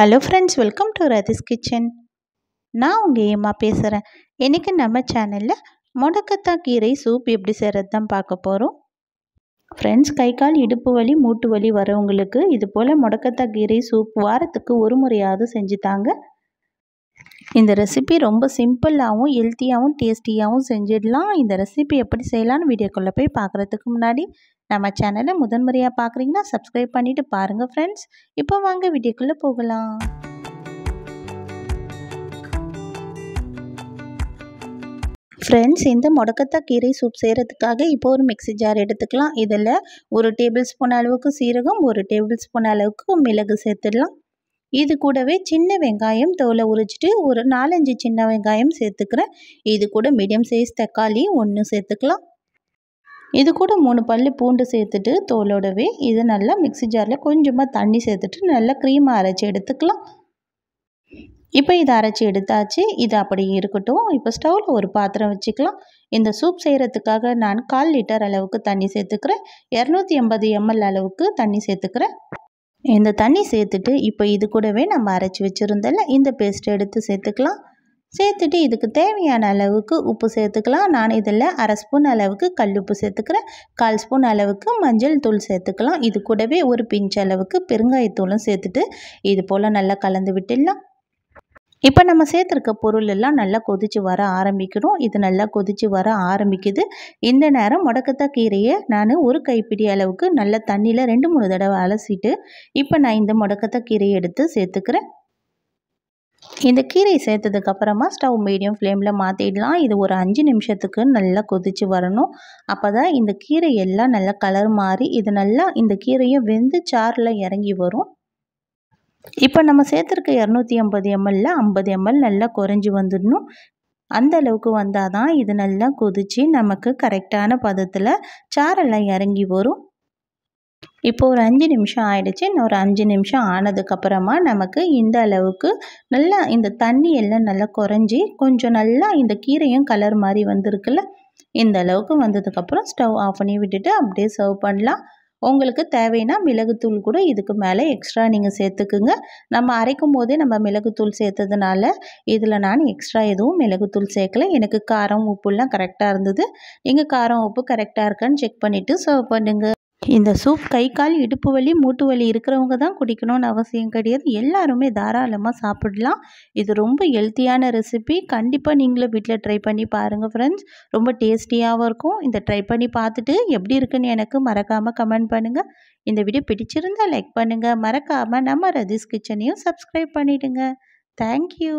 hello friends welcome to Rathi's kitchen நான் உங்கள் ஏமா பேசுகிறேன் இன்றைக்கி நம்ம சேனலில் முடக்கத்தா கீரை சூப் எப்படி செய்கிறது தான் பார்க்க போகிறோம் ஃப்ரெண்ட்ஸ் கை கால் இடுப்பு வலி மூட்டு வலி வரவங்களுக்கு இது போல் முடக்கத்தா கீரை சூப் வாரத்துக்கு ஒரு முறையாவது செஞ்சு தாங்க இந்த ரெசிபி ரொம்ப சிம்பிளாகவும் ஹெல்த்தியாகவும் டேஸ்டியாகவும் செஞ்சிடலாம் இந்த ரெசிபி எப்படி செய்யலான்னு வீடியோக்குள்ளே போய் பார்க்குறதுக்கு முன்னாடி நம்ம சேனலை முதன்முறையாக பார்க்குறீங்கன்னா சப்ஸ்கிரைப் பண்ணிவிட்டு பாருங்கள் ஃப்ரெண்ட்ஸ் இப்போ வாங்க வீடியோக்குள்ளே போகலாம் ஃப்ரெண்ட்ஸ் இந்த முடக்கத்தா கீரை சூப் செய்கிறதுக்காக இப்போ ஒரு மிக்சி ஜார் எடுத்துக்கலாம் இதில் ஒரு டேபிள் ஸ்பூன் அளவுக்கு சீரகம் ஒரு டேபிள் ஸ்பூன் அளவுக்கு மிளகு சேர்த்துடலாம் இது கூடவே சின்ன வெங்காயம் தோலை உரிச்சிட்டு ஒரு நாலஞ்சு சின்ன வெங்காயம் சேர்த்துக்கிறேன் இது கூட மீடியம் சைஸ் தக்காளி ஒன்று சேர்த்துக்கலாம் இது கூட மூணு பல் பூண்டு சேர்த்துட்டு தோலோடவே இது நல்லா மிக்சி ஜாரில் கொஞ்சமாக தண்ணி சேர்த்துட்டு நல்லா க்ரீமாக அரைச்சி எடுத்துக்கலாம் இப்போ இதை அரைச்சி எடுத்தாச்சு இது அப்படி இருக்கட்டும் இப்போ ஸ்டவ்வில் ஒரு பாத்திரம் வச்சுக்கலாம் இந்த சூப் செய்கிறதுக்காக நான் கால் லிட்டர் அளவுக்கு தண்ணி சேர்த்துக்கிறேன் இரநூத்தி எண்பது எம்எல் அளவுக்கு தண்ணி சேர்த்துக்கிறேன் இந்த தண்ணி சேர்த்துட்டு இப்போ இது கூடவே நம்ம அரைச்சி வச்சுருந்தல இந்த பேஸ்ட்டை எடுத்து சேர்த்துக்கலாம் சேர்த்துட்டு இதுக்கு தேவையான அளவுக்கு உப்பு சேர்த்துக்கலாம் நான் இதில் அரை ஸ்பூன் அளவுக்கு கல் உப்பு சேர்த்துக்கிறேன் கால் ஸ்பூன் அளவுக்கு மஞ்சள் தூள் சேர்த்துக்கலாம் இது கூடவே ஒரு பிஞ்ச் அளவுக்கு பெருங்காயத்தூளும் சேர்த்துட்டு இது போல் நல்லா கலந்து விட்டுடலாம் இப்போ நம்ம சேர்த்துருக்க பொருள் எல்லாம் நல்லா கொதித்து வர ஆரம்பிக்கணும் இது நல்லா கொதித்து வர ஆரம்பிக்குது இந்த நேரம் முடக்கத்தான் கீரையை நான் ஒரு கைப்பிடி அளவுக்கு நல்லா தண்ணியில் ரெண்டு மூணு தடவை அலசிட்டு இப்போ நான் இந்த முடக்கத்தை கீரையை எடுத்து சேர்த்துக்கிறேன் இந்த கீரையை சேர்த்ததுக்கப்புறமா ஸ்டவ் மீடியம் ஃப்ளேமில் மாற்றிடலாம் இது ஒரு அஞ்சு நிமிஷத்துக்கு நல்லா கொதித்து வரணும் அப்போ தான் இந்த கீரை எல்லாம் நல்லா கலர் மாறி இது நல்லா இந்த கீரையும் வெந்து சாரில் இறங்கி வரும் இப்போ நம்ம சேர்த்துருக்க இரநூத்தி ஐம்பது எம்எல்ல ஐம்பது எம்எல் நல்லா குறைஞ்சி வந்துடணும் அந்த அளவுக்கு வந்தால் தான் இது நல்லா கொதித்து நமக்கு கரெக்டான பதத்தில் சாரெல்லாம் இறங்கி வரும் இப்போ ஒரு அஞ்சு நிமிஷம் ஆயிடுச்சு இன்னும் ஒரு அஞ்சு நிமிஷம் ஆனதுக்கப்புறமா நமக்கு இந்த அளவுக்கு நல்லா இந்த தண்ணி எல்லாம் நல்லா குறைஞ்சி கொஞ்சம் நல்லா இந்த கீரையும் கலர் மாதிரி வந்திருக்குல்ல இந்த அளவுக்கு வந்ததுக்கப்புறம் ஸ்டவ் ஆஃப் பண்ணி விட்டுட்டு அப்படியே சர்வ் பண்ணலாம் உங்களுக்கு தேவைன்னா மிளகுத்தூள் கூட இதுக்கு மேலே எக்ஸ்ட்ரா நீங்கள் சேர்த்துக்குங்க நம்ம அரைக்கும் போதே நம்ம மிளகுத்தூள் சேர்த்ததுனால இதில் நான் எக்ஸ்ட்ரா எதுவும் மிளகுத்தூள் சேர்க்கல எனக்கு காரம் உப்புலாம் கரெக்டாக இருந்தது நீங்கள் காரம் உப்பு கரெக்டாக இருக்கான்னு செக் பண்ணிவிட்டு சர்வ் பண்ணுங்கள் இந்த சூப் கை கால் இடுப்பு வலி மூட்டு வலி இருக்கிறவங்க தான் குடிக்கணும்னு அவசியம் கிடையாது எல்லாருமே தாராளமாக சாப்பிடலாம் இது ரொம்ப ஹெல்த்தியான ரெசிபி கண்டிப்பாக நீங்களும் வீட்டில் ட்ரை பண்ணி பாருங்கள் ஃப்ரெண்ட்ஸ் ரொம்ப டேஸ்டியாகவும் இருக்கும் இந்த ட்ரை பண்ணி பார்த்துட்டு எப்படி இருக்குன்னு எனக்கு மறக்காமல் கமெண்ட் பண்ணுங்கள் இந்த வீடியோ பிடிச்சிருந்தால் லைக் பண்ணுங்கள் மறக்காமல் நம்ம ரதிஸ் கிச்சனையும் சப்ஸ்கிரைப் பண்ணிவிடுங்க தேங்க்யூ